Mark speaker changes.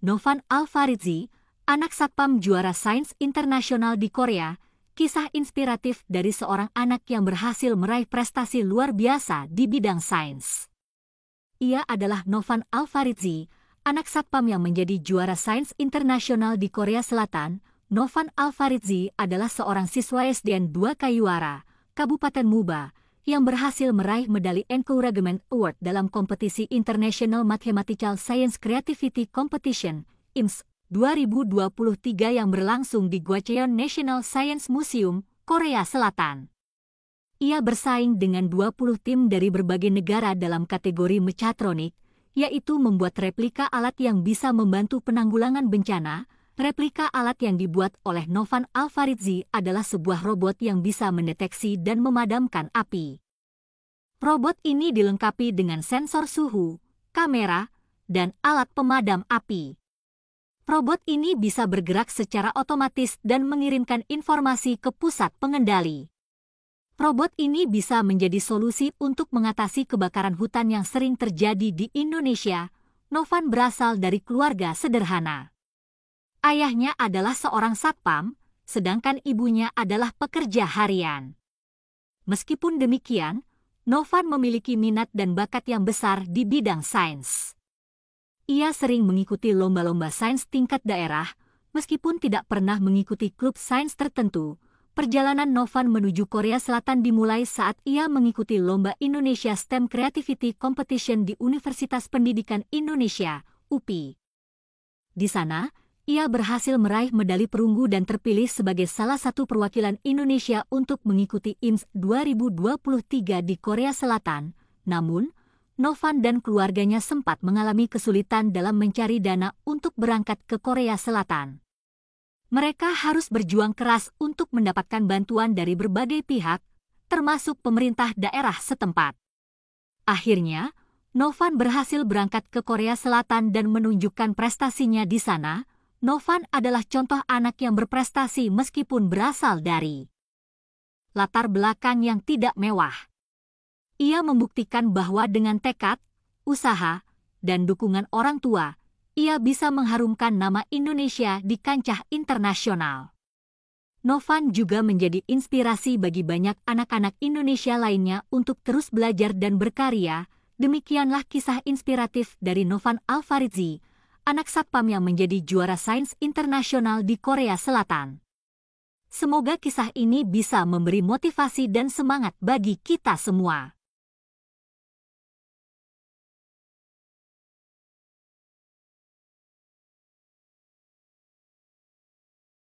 Speaker 1: Novan Alfaridzi, anak satpam juara sains internasional di Korea, kisah inspiratif dari seorang anak yang berhasil meraih prestasi luar biasa di bidang sains. Ia adalah Novan Alfaridzi, anak satpam yang menjadi juara sains internasional di Korea Selatan. Novan Alfaridzi adalah seorang siswa SDN 2 Kayuara, Kabupaten Muba, yang berhasil meraih medali Encouragement Award dalam kompetisi International Mathematical Science Creativity Competition (IMS) 2023 yang berlangsung di Gwacheon National Science Museum, Korea Selatan. Ia bersaing dengan 20 tim dari berbagai negara dalam kategori mechatronik, yaitu membuat replika alat yang bisa membantu penanggulangan bencana, Replika alat yang dibuat oleh Novan Alfaridzi adalah sebuah robot yang bisa mendeteksi dan memadamkan api. Robot ini dilengkapi dengan sensor suhu, kamera, dan alat pemadam api. Robot ini bisa bergerak secara otomatis dan mengirimkan informasi ke pusat pengendali. Robot ini bisa menjadi solusi untuk mengatasi kebakaran hutan yang sering terjadi di Indonesia. Novan berasal dari keluarga sederhana. Ayahnya adalah seorang satpam, sedangkan ibunya adalah pekerja harian. Meskipun demikian, Novan memiliki minat dan bakat yang besar di bidang sains. Ia sering mengikuti lomba-lomba sains tingkat daerah, meskipun tidak pernah mengikuti klub sains tertentu, perjalanan Novan menuju Korea Selatan dimulai saat ia mengikuti Lomba Indonesia STEM Creativity Competition di Universitas Pendidikan Indonesia, UPI. Di sana, ia berhasil meraih medali perunggu dan terpilih sebagai salah satu perwakilan Indonesia untuk mengikuti IMS 2023 di Korea Selatan. Namun, Novan dan keluarganya sempat mengalami kesulitan dalam mencari dana untuk berangkat ke Korea Selatan. Mereka harus berjuang keras untuk mendapatkan bantuan dari berbagai pihak, termasuk pemerintah daerah setempat. Akhirnya, Novan berhasil berangkat ke Korea Selatan dan menunjukkan prestasinya di sana, Novan adalah contoh anak yang berprestasi meskipun berasal dari latar belakang yang tidak mewah. Ia membuktikan bahwa dengan tekad, usaha, dan dukungan orang tua, ia bisa mengharumkan nama Indonesia di kancah internasional. Novan juga menjadi inspirasi bagi banyak anak-anak Indonesia lainnya untuk terus belajar dan berkarya. Demikianlah kisah inspiratif dari Novan Alfaridzi, anak satpam yang menjadi juara sains internasional di Korea Selatan. Semoga kisah ini bisa memberi motivasi dan semangat bagi kita semua.